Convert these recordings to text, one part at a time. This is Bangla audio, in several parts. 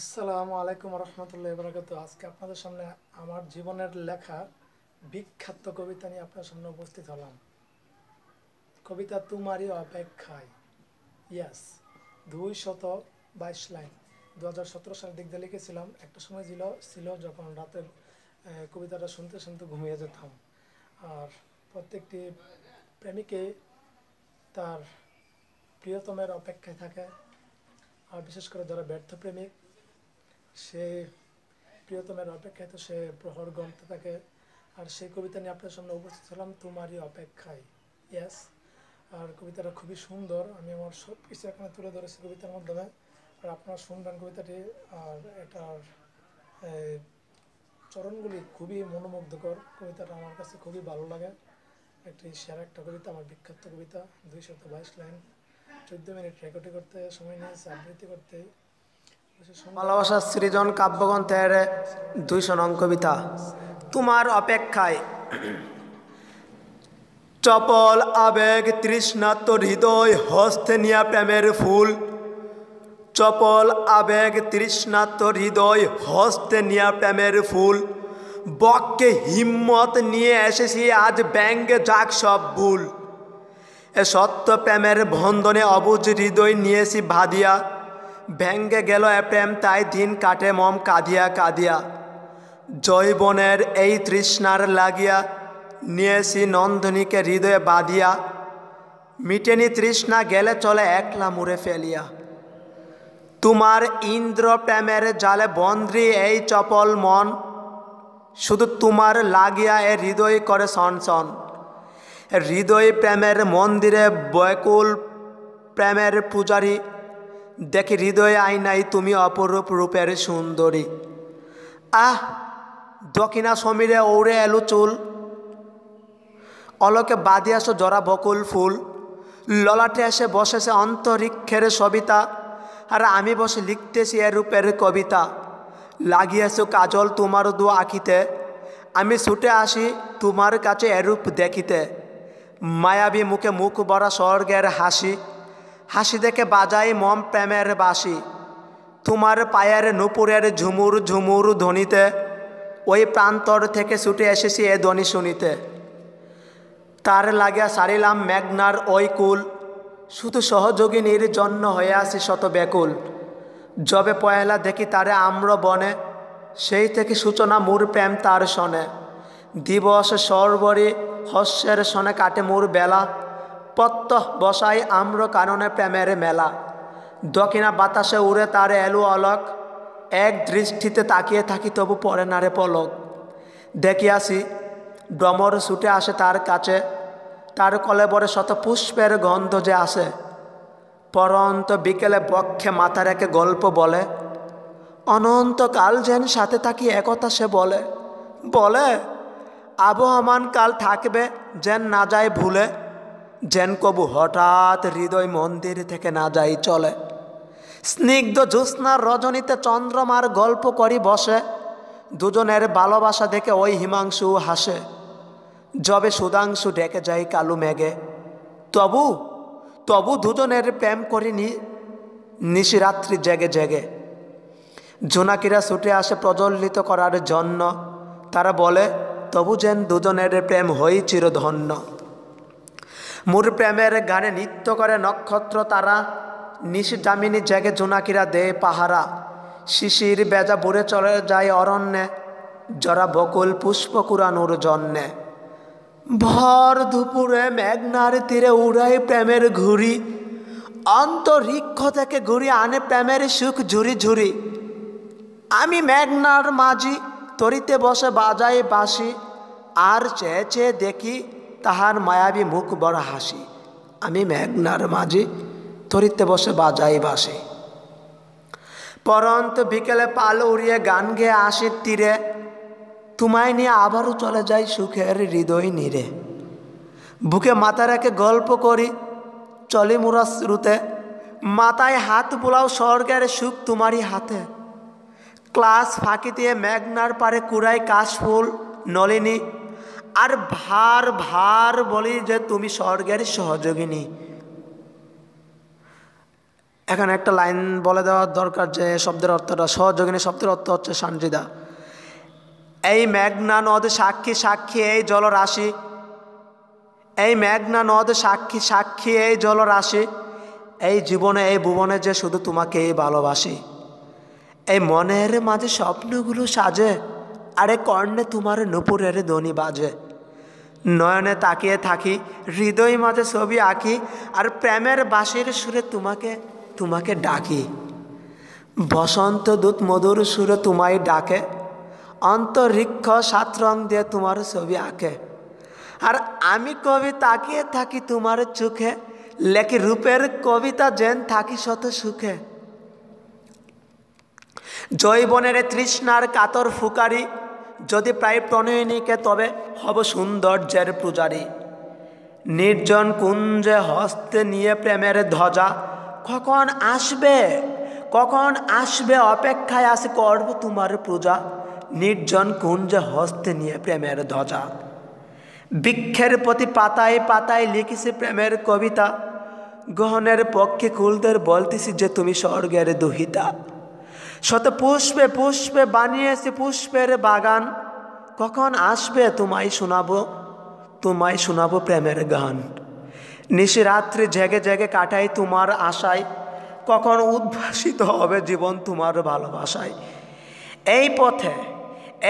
আসসালামু আলাইকুম রহমতুল্লাহ বরাকাত আজকে আপনাদের সামনে আমার জীবনের লেখা বিখ্যাত কবিতা নিয়ে আপনার সামনে উপস্থিত হলাম কবিতা তোমারই অপেক্ষায় ইয়াস দুই শত বাইশ লাইন দু হাজার সালের দিক দিয়ে লিখেছিলাম একটা সময় ছিল ছিল যখন রাতের কবিতাটা শুনতে শুনতে ঘুমিয়ে যেতাম আর প্রত্যেকটি প্রেমিকে তার প্রিয়তমের অপেক্ষায় থাকে আর বিশেষ করে যারা ব্যর্থ প্রেমিক সে প্রিয়তমের অপেক্ষায় তো সে প্রহর গমতে থাকে আর সেই কবিতা নিয়ে আপনার সামনে উপস্থিত হলাম তোমারই অপেক্ষায় ইয়াস আর কবিতাটা খুবই সুন্দর আমি আমার সব কিছু এখানে তুলে ধরেছি কবিতার মাধ্যমে আর আপনার শুনবেন কবিতাটি আর এটার চরণগুলি খুবই মনোমুগ্ধকর কবিতাটা আমার কাছে খুবই ভালো লাগে একটি সেরা একটা কবিতা আমার বিখ্যাত কবিতা দুইশত বাইশ লাইন চোদ্দ মিনিট রেকর্ডিং করতে সময় নিয়েছে আবৃত্তি করতে ভালোবাসার সৃজন কাব্যগ্রন্থের দুইশো নং কবিতা তোমার অপেক্ষায় চপল আবেগ তৃষ্ণাত হৃদয় হস্তে নিয়া প্রেমের ফুল চপল আবেগ তৃষ্ণাত হৃদয় হস্তে নিয়া প্রেমের ফুল বককে হিম্মত নিয়ে এসেছি আজ ব্যাঙ্গে যাক সব ভুল এ সত্য প্রেমের বন্ধনে অবুজ হৃদয় নিয়েছি ভাদিয়া ভেঙ্গে গেল প্রেম তাই দিন কাটে মম কাঁদিয়া কাঁদিয়া জৈবনের এই তৃষ্ণার লাগিয়া নিয়েছি নন্দনীকে হৃদয়ে বাঁধিয়া মিটেনি তৃষ্ণা গেলে চলে একলা মুড়ে ফেলিয়া তোমার ইন্দ্র প্রেমের জালে বন্দ্রি এই চপল মন শুধু তোমার লাগিয়া এ হৃদয় করে সনসন হৃদয় প্রেমের মন্দিরে বয়কুল প্রেমের পূজারী দেখি হৃদয়ে নাই তুমি অপরূপ রূপের সুন্দরী আহ দক্ষিণা সমীরে ওড়ে এলো চুল বাঁধে আসো জরা বকুল ফুল ললাটে এসে বসেছে অন্তরিক্ষের সবিতা আর আমি বসে লিখতেছি এরূপের রূপের কবিতা লাগিয়েছো কাজল তোমার দু আঁকিতে আমি ছুটে আসি তোমার কাছে এরূপ দেখিতে মায়াবী মুখে মুখ বড়া স্বর্গের হাসি হাসি দেখে বাজায় মম প্রেমের বাসি তোমার পায়ের নুপুরের ঝুমুর ঝুমুর ধ্বনিতে ওই প্রান্তর থেকে ছুটে এসেছি এ ধ্বনি শুনিতে তার লাগিয়া সারিলাম মেঘনার ওই কুল শুধু সহযোগিনীর জন্য হয়ে আসি শত ব্যাকুল জবে পয়লা দেখি তারে আম্র বনে সেই থেকে সূচনা মূর প্রেম তার শোনে দিবস সর্বরী হস্যের শোনে কাটে মূর বেলা প্রত্যহ বসাই আম্র কাননে প্রেমের মেলা দক্ষিণা বাতাসে উড়ে তার এলু অলক এক দৃষ্টিতে তাকিয়ে থাকি তবু পরে নারে পলক দেখিয়াছি ডমর ছুটে আসে তার কাছে তার কলে বরে শত পুষ্পের গন্ধ যে আসে পরন্ত বিকেলে বক্ষে মাথা রেখে গল্প বলে অনন্তকাল যেন সাথে থাকি একথা সে বলে বলে আবহমান কাল থাকবে যেন না যায় ভুলে যেন কবু হঠাৎ হৃদয় মন্দির থেকে না যাই চলে স্নিগ্ধ জ্যোৎস্নার রজনীতে চন্দ্রমার গল্প করি বসে দুজনের ভালোবাসা দেখে ওই হিমাংশু হাসে যবে সুধাংশু ডেকে যায় কালু মেঘে তবু তবু দুজনের প্রেম করিনি নিশিরাত্রি জেগে জেগে জোনাকিরা ছুটে আসে প্রজ্বলিত করার জন্য তারা বলে তবু যেন দুজনের প্রেম হই চিরধন্য মোর প্রেমের গানে নৃত্য করে নক্ষত্র তারা নিশিদামিনী জেগে জোনাকিরা দে পাহারা শিশির বেজা ভরে চলে যায় অরণ্যে জরা বকুল পুষ্প কুরানোর জন্যে ভর দুপুরে মেঘনার তীরে উড়াই প্রেমের ঘুরি অন্তরিক্ষ থেকে ঘুরি আনে প্রেমের সুখ ঝুরি ঝুরি আমি মেঘনার মাঝি তরিতে বসে বাজাই বাসি আর চেয়ে চেয়ে দেখি তাহার মায়াবী মুখ বড় হাসি আমি মেঘনার মাঝে তরিতে বসে বাজাই বাসে পরন্ত বিকেলে পাল উড়িয়ে গান গেয়ে আসে তীরে তোমায় নিয়ে আবারও চলে যাই সুখের হৃদয় নিরে বুকে মাথা রেখে গল্প করি চলে মুরা শ্রুতে মাথায় হাত বোলাও স্বর্গের সুখ তোমারই হাতে ক্লাস ফাঁকি দিয়ে মেঘনার পারে কুড়াই কাশফুল নলিনী আর ভার ভার বলি যে তুমি স্বর্গের সহযোগিনী এখানে একটা লাইন বলে দেওয়ার দরকার যে শব্দের অর্থটা সহযোগিনী শব্দের অর্থ হচ্ছে সানজিদা এই মেঘনা নদ সাক্ষী সাক্ষী এই জলরাশি এই মেঘনা নদ সাক্ষী সাক্ষী এই জলরাশি এই জীবনে এই ভুবনে যে শুধু তোমাকে ভালোবাসি এই মনের মাঝে স্বপ্নগুলো সাজে আরে কর্ণে তোমার নুপুরের দনি বাজে নয়নে তাকিয়ে থাকি হৃদয় মাঝে ছবি আঁকি আর প্রেমের বাসির সুরে তোমাকে তোমাকে ডাকি বসন্ত দূত মধুর সুরে তোমায় ডাকে অন্তরিক্ষ সাত রং দিয়ে তোমার ছবি আঁকে আর আমি কবি তাকিয়ে থাকি তোমার চোখে লেখি রূপের কবিতা যেন থাকি শত সুখে জৈবনের তৃষ্ণার কাতর ফুকারি যদি প্রায় নিকে তবে হব সৌন্দর্যের পূজারী নির্জন কুঞ্জে হস্তে নিয়ে প্রেমের ধ্বজা কখন আসবে কখন আসবে অপেক্ষায় আসে করব তোমার পূজা নির্জন কুঞ্জে হস্তে নিয়ে প্রেমের ধ্বজা বৃক্ষের প্রতি পাতায় পাতায় লিখেছি প্রেমের কবিতা গহনের পক্ষে কুলদের বলতেছি যে তুমি স্বর্গের দুহিতা শত পুষ্পে পুষ্পে বানিয়েছি পুষ্পের বাগান কখন আসবে তোমায় শোনাবো তোমায় শোনাবো প্রেমের গান নিশিরাত্রি জেগে জেগে কাটাই তোমার আশায় কখন উদ্ভাসিত হবে জীবন তোমার ভালোবাসায় এই পথে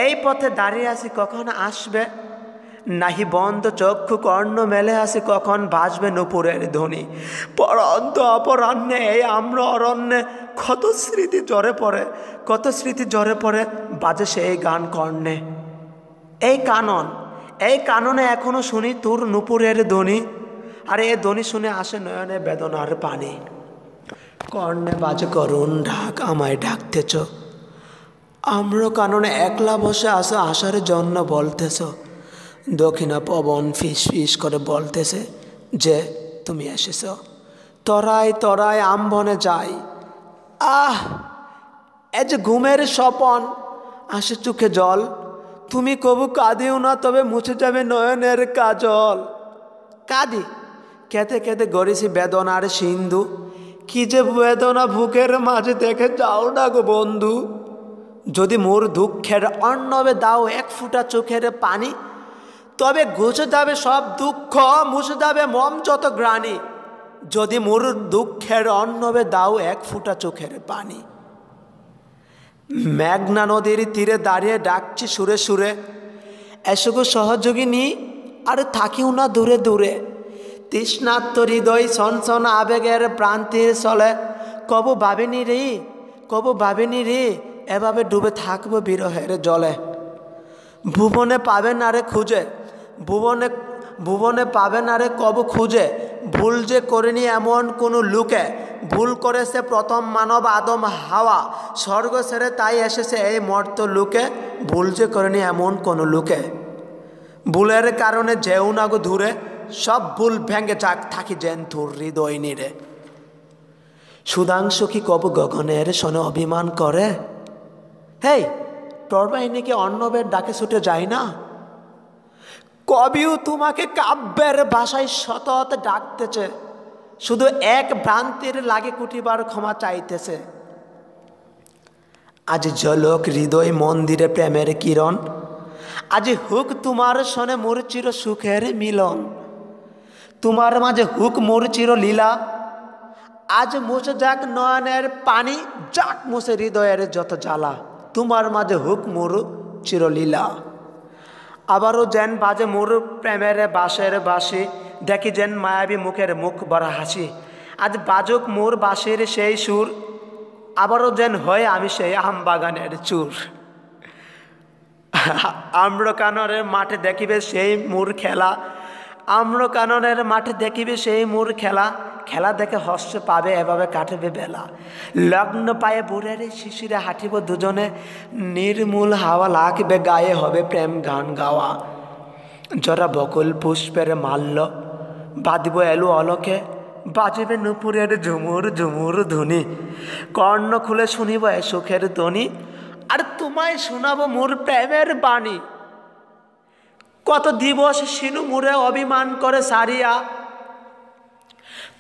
এই পথে দাঁড়িয়ে আছি কখন আসবে নাহি বন্ধ চক্ষু কর্ণ মেলে আসে কখন ভাসবে নুপুরের ধ্বনি পরন্ত অপরাহ্নে এই আম্র অরণ্যে কত স্মৃতি জ্বরে পড়ে কত স্মৃতি জ্বরে পড়ে বাজে সে এই গান কর্ণে এই কানন এই কাননে এখনো শুনি তোর নুপুরের ধ্বনি আর এ ধ্বনি শুনে আসে নয়নে বেদনার পানি কর্ণে বাজে করুন ঢাক আমায় ডাকতেছ আম্র কাননে একলা বসে আসো আসার জন্য বলতেছ দক্ষিণা পবন ফিস ফিস করে বলতেছে যে তুমি এসেছ তরায় তরায় আম্বনে যাই আহ এ যে ঘুমের স্বপন আসে চোখে জল তুমি কবু কাঁদিও না তবে মুছে যাবে নয়নের কাজল কাঁদি কেঁদে কেঁদে গড়েছি বেদনার সিন্ধু কি যে বেদনা ভুকের মাঝে দেখে যাও না গো বন্ধু যদি মোর দুঃখের অন্নবে দাও এক ফুটা চোখের পানি তবে ঘুষে যাবে সব দুঃখ মুছে যাবে মম যত গ্রাণী যদি মোর দুঃখের অন্নবে দাও এক ফুটা চোখের পানি মেঘনা নদীর তীরে দাঁড়িয়ে ডাকছি সুরে সুরে সহযোগী নি আর থাকিও না দূরে দূরে তৃষ্ণাত্ম হৃদয় সনসন আবেগের প্রান্তির চলে কবু ভাবিনি রে কবু ভাবিনি রে এভাবে ডুবে থাকবো বিরহের জলে ভুবনে পাবে না রে খুঁজে ভুবনে ভুবনে পাবে না রে কব খুঁজে ভুল যে করেনি এমন কোনো লুকে ভুল করেছে প্রথম মানব আদম হাওয়া স্বর্গ ছেড়ে তাই এসেছে এই মর্ত লুকে ভুল যে করেনি এমন কোনো লুকে ভুলের কারণে যেও না গো ধুরে সব ভুল ভেঙে যাক থাকি যেন থুর হৃদয় নিরে সুধাংশু কি কব গগনের শোনে অভিমান করে হেই টরবাহিনী কি অন্নবের ডাকে ছুটে যায় না কবিও তোমাকে কাব্যের ভাষায় সতত ডাকতেছে শুধু এক ভ্রান্তির লাগে কুটিবার ক্ষমা চাইতেছে আজ জলক হৃদয় মন্দিরে প্রেমের কিরণ আজ হুক তোমার সনে মোর চির সুখের মিলন তোমার মাঝে হুক মোর চির লীলা আজ মুছে যাক নয়নের পানি যাক মুছে হৃদয়ের যত জ্বালা তোমার মাঝে হুক মোর চিরলীলা আবারও যেন বাজে মোর প্রেমের বাসের বাসি দেখি যেন মায়াবী মুখের মুখ বড় হাসি আজ বাজুক মোর বাসির সেই সুর আবারও যেন হয় আমি সেই আম বাগানের চুর আম্রকানরের মাঠে দেখিবে সেই মোর খেলা আম্রকাননের মাঠে দেখিবে সেই মুর খেলা খেলা দেখে হস্য পাবে এভাবে কাটবে বেলা লগ্ন পায়ে বুড়ের শিশিরে হাঁটিব দুজনে নির্মূল হাওয়া লাগবে গায়ে হবে প্রেম গান গাওয়া জরা বকুল পুষ্পের মাল্য বাঁধব এলু অলকে বাজবে নুপুরের ঝুমুর ঝুমুর ধ্বনি কর্ণ খুলে শুনিব এ সুখের ধ্বনি আর তোমায় শোনাবো মোর প্রেমের বাণী কত দিবস সিনু মুরে অভিমান করে সারিয়া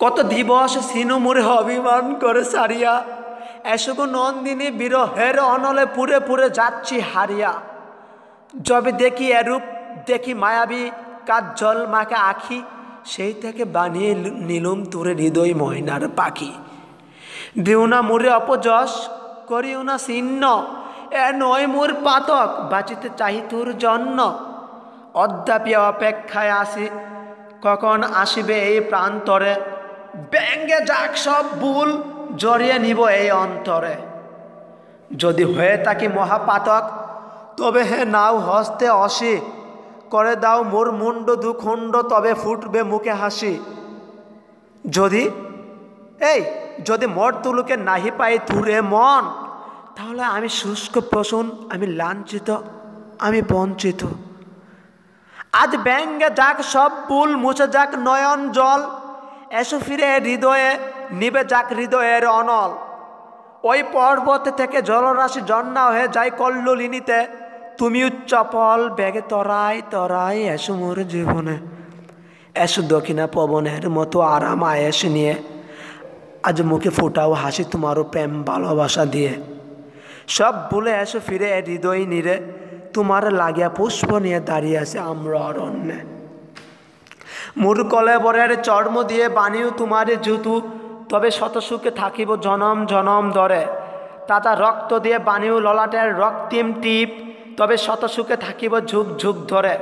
কত দিবস সিনু মুরে অভিমান করে সারিয়া এসব নন্দিনী বিরহের অনলে পুরে পুরে যাচ্ছি হারিয়া যবে দেখি এরূপ দেখি মায়াবী কাজ জল মাকে আখি সেই থেকে বানিয়ে নিলুম তোরে হৃদয় ময়নার পাখি দিও না মুরে অপযশ করিও না ছিন্ন এ নয় মুর পাতক বাঁচিতে চাহি তোর জন্য অদ্যাপি অপেক্ষায় আসি কখন আসিবে এই প্রান্তরে ব্যাঙ্গে যাক সব ভুল জড়িয়ে নিব এই অন্তরে যদি হয়ে থাকি মহাপাতক তবে হে নাও হস্তে অসি করে দাও মোর মুন্ড দুখণ্ড তবে ফুটবে মুখে হাসি যদি এই যদি মর তুলুকে নাহি পাই তুরে মন তাহলে আমি শুষ্ক প্রসন আমি লাঞ্ছিত আমি বঞ্চিত আজ ব্যাঙ্গে যাক সব পুল মুছে যাক নয়ন জল এসো ফিরে হৃদয়ে নিবে যাক হৃদয়ের অনল ওই পর্বত থেকে জলরাশি জন্না হয়ে যায় কল্লোলিনীতে তুমি উচ্চপল ব্যাগে তরাই তরাই এসো মোর জীবনে এসো দক্ষিণা পবনের মতো আরাম আয়েস নিয়ে আজ মুখে ফোটাও হাসি তোমারও প্রেম ভালোবাসা দিয়ে সব ভুলে এসো ফিরে হৃদয় নিরে তোমার লাগিয়া পুষ্প নিয়ে দাঁড়িয়ে আছে আমরা অরণ্যে মোর কলেবরের চর্ম দিয়ে বানিও তোমার জুতু তবে শত সুখে থাকিব জনম জনম দরে তাতা রক্ত দিয়ে বানিও ললাটের রক্তিম টিপ তবে শত সুখে থাকিব ঝুক ঝুক ধরে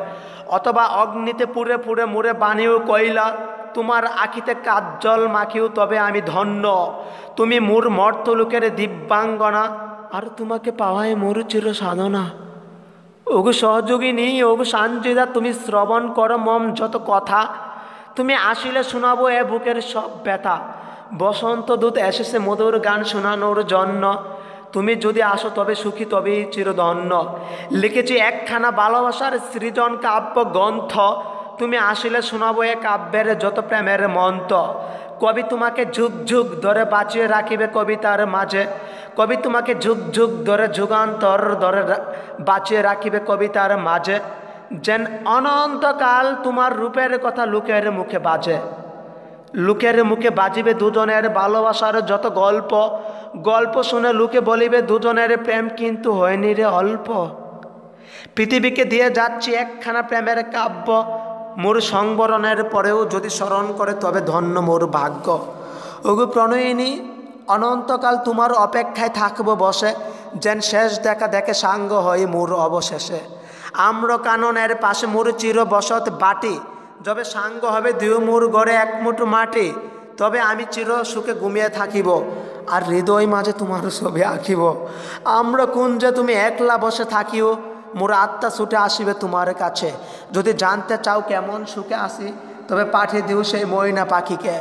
অথবা অগ্নিতে পুরে পুরে মুরে বানিও কইলা তোমার আখিতে কাজল মাখিও তবে আমি ধন্য তুমি মোর মর্তলোকের দিব্যাঙ্গনা আর তোমাকে পাওয়ায় মোর চির সাধনা ওগু সহযোগিনী ওগু সাঞ্জিদা তুমি শ্রবণ করো মম যত কথা তুমি আসিলে শোনাবো এ বুকের সব ব্যথা বসন্ত দূত এসেছে মধুর গান শোনানোর জন্য তুমি যদি আসো তবে সুখী তবেই চিরধন্য লিখেছি একখানা ভালোবাসার সৃজন কাব্য গ্রন্থ তুমি আসিলে শোনাবো এ কাব্যের যত প্রেমের মন্ত্র কবি তোমাকে যুগ যুগ ধরে বাঁচিয়ে রাখিবে কবিতার মাঝে কবি তোমাকে যুগ যুগ ধরে যুগান্তর ধরে বাঁচিয়ে রাখিবে কবিতার মাঝে যেন অনন্তকাল তোমার রূপের কথা লোকের মুখে বাজে লোকের মুখে বাজিবে দুজনের ভালোবাসার যত গল্প গল্প শুনে লোকে বলিবে দুজনের প্রেম কিন্তু হয়নি রে অল্প পৃথিবীকে দিয়ে যাচ্ছি একখানা প্রেমের কাব্য মোর সংবরণের পরেও যদি স্মরণ করে তবে ধন্য মোর ভাগ্য ওগু প্রণয়িনী অনন্তকাল তোমার অপেক্ষায় থাকবো বসে যেন শেষ দেখা দেখে সাঙ্গ হয় মোর অবশেষে আম্র কাননের পাশে মোর চির বসত বাটি যবে সাঙ্গ হবে দুই মোর গড়ে এক মাটি তবে আমি চির সুখে ঘুমিয়ে থাকিব আর হৃদয় মাঝে তোমার ছবি আঁকিব আমরা কুঞ্জে তুমি একলা বসে থাকিও মোরা আত্মা ছুটে আসিবে তোমার কাছে যদি জানতে চাও কেমন সুখে আসি তবে পাঠিয়ে দিও সেই ময়না পাখিকে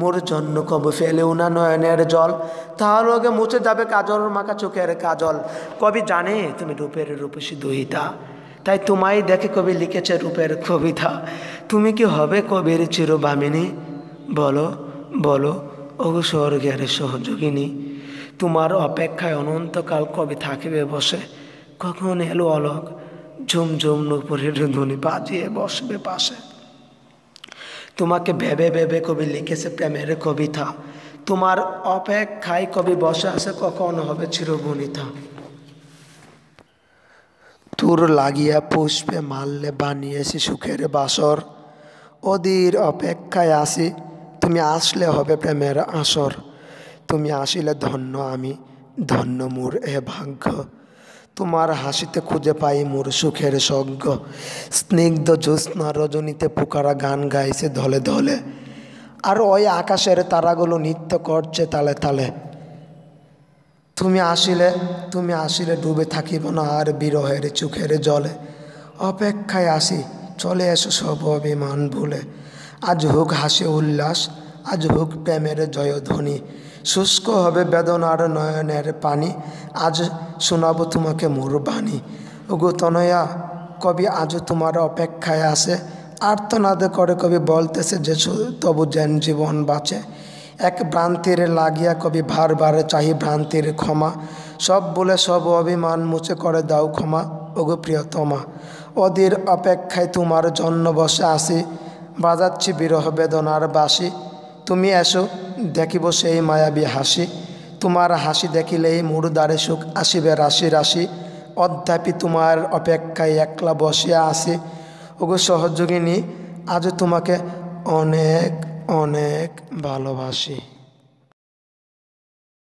মোর জন্য কবি ফেলে উনা নয়নের জল তাহার লগে মুছে যাবে কাজল মাখা চোখের কাজল কবি জানে তুমি রূপের রূপসী দুহিতা তাই তোমায় দেখে কবি লিখেছে রূপের কবিতা তুমি কি হবে কবির চিরবামিনী বলো বলো ওগো স্বর্গের সহযোগিনী তোমার অপেক্ষায় অনন্তকাল কবি থাকিবে বসে কখন এলো অলক ঝুমঝুম নূপুরের ধ্বনি বাজিয়ে বসবে পাশে তোমাকে ভেবে ভেবে কবি লিখেছে প্রেমের কবিতা তোমার অপেক্ষায় কবি বসে আছে কখন হবে চিরবনিতা তুর লাগিয়া পুষ্পে মারলে বানিয়েছি সুখের বাসর ওদির অপেক্ষায় আসি তুমি আসলে হবে প্রেমের আসর তুমি আসিলে ধন্য আমি ধন্য মোর এ ভাগ্য তোমার হাসিতে খুঁজে পাই মোর সুখের সজ্ঞ স্নিগ্ধ জ্যোৎস্না রজনীতে পোকারা গান গাইছে ধলে ধলে আর ওই আকাশের তারাগুলো নৃত্য করছে তালে তালে তুমি আসিলে তুমি আসিলে ডুবে থাকিব না আর বিরহের চোখের জলে অপেক্ষায় আসি চলে এসো সব অভিমান ভুলে আজ হোক হাসি উল্লাস আজ হোক প্রেমের জয়ধ্বনি শুষ্ক হবে বেদনার নয়নের পানি আজ শোনাব তোমাকে মোর বাণী ওগো তনয়া কবি আজ তোমার অপেক্ষায় আসে আর্তনাদ করে কবি বলতেছে যে তবু যেন জীবন বাঁচে এক ভ্রান্তির লাগিয়া কবি বারবার চাহি ভ্রান্তির ক্ষমা সব বলে সব অভিমান মুছে করে দাও ক্ষমা ওগো প্রিয়তমা অধীর অপেক্ষায় তোমার জন্য বসে আসি বাজাচ্ছি বিরহ বেদনার বাসি তুমি এসো দেখিব সেই মায়াবী হাসি তোমার হাসি দেখিলেই মুরুদারে সুখ আসিবে রাশি রাশি অধ্যাপি তোমার অপেক্ষায় একলা বসিয়া আসি ওগো সহযোগিনী আজ তোমাকে অনেক অনেক ভালোবাসি